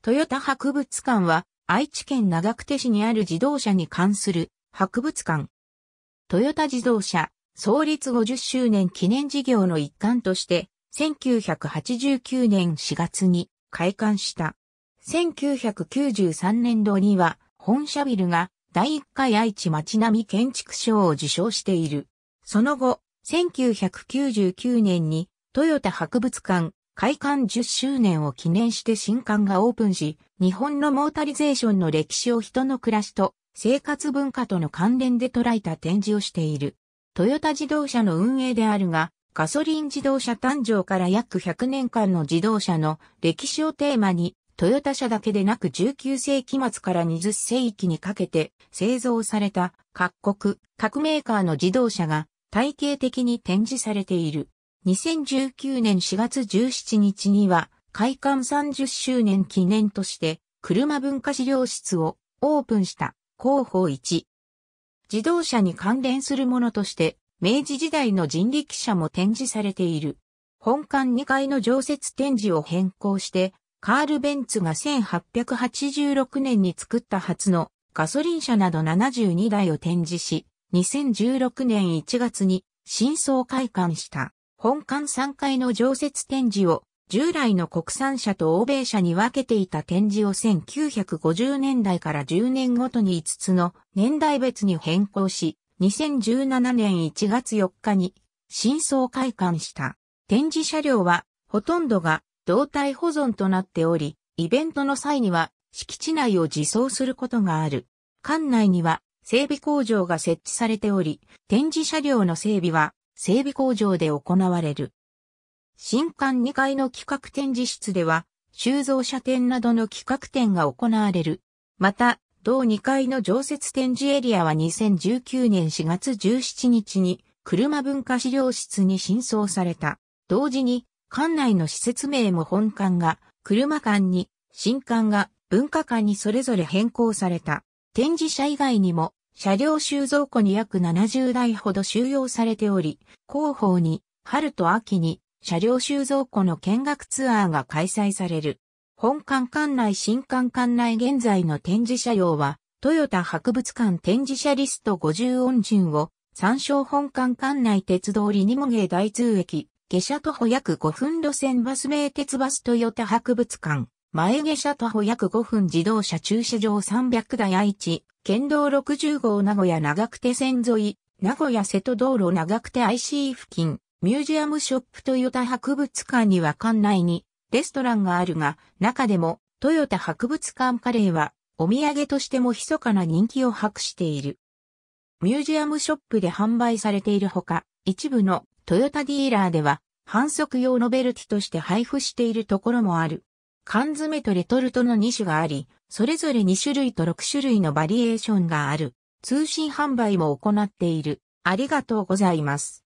トヨタ博物館は愛知県長久手市にある自動車に関する博物館。トヨタ自動車創立50周年記念事業の一環として、1989年4月に開館した。1993年度には本社ビルが第1回愛知町並建築賞を受賞している。その後、1999年にトヨタ博物館開館10周年を記念して新館がオープンし、日本のモータリゼーションの歴史を人の暮らしと生活文化との関連で捉えた展示をしている。トヨタ自動車の運営であるが、ガソリン自動車誕生から約100年間の自動車の歴史をテーマに、トヨタ車だけでなく19世紀末から20世紀にかけて製造された各国、各メーカーの自動車が体系的に展示されている。2019年4月17日には、開館30周年記念として、車文化資料室をオープンした広報1。自動車に関連するものとして、明治時代の人力車も展示されている。本館2階の常設展示を変更して、カール・ベンツが1886年に作った初のガソリン車など72台を展示し、2016年1月に新装開館した。本館3階の常設展示を従来の国産車と欧米車に分けていた展示を1950年代から10年ごとに5つの年代別に変更し、2017年1月4日に新装開館した。展示車両はほとんどが胴体保存となっており、イベントの際には敷地内を自走することがある。館内には整備工場が設置されており、展示車両の整備は整備工場で行われる。新館2階の企画展示室では、収蔵車展などの企画展が行われる。また、同2階の常設展示エリアは2019年4月17日に車文化資料室に新装された。同時に、館内の施設名も本館が車館に、新館が文化館にそれぞれ変更された。展示者以外にも車両収蔵庫に約70台ほど収容されており、広報に春と秋に車両収蔵庫の見学ツアーが開催される。本館館内新館館内現在の展示車両は、トヨタ博物館展示車リスト50音順を参照本館館内鉄道リニモゲ大通駅、下車徒歩約5分路線バス名鉄バストヨタ博物館、前下車徒歩約5分自動車駐車場300台愛知、県道60号名古屋長久手線沿い、名古屋瀬戸道路長久手 IC 付近、ミュージアムショップトヨタ博物館には館内にレストランがあるが、中でもトヨタ博物館カレーはお土産としても密かな人気を博している。ミュージアムショップで販売されているほか、一部のトヨタディーラーでは反則用ノベルティとして配布しているところもある。缶詰とレトルトの2種があり、それぞれ2種類と6種類のバリエーションがある。通信販売も行っている。ありがとうございます。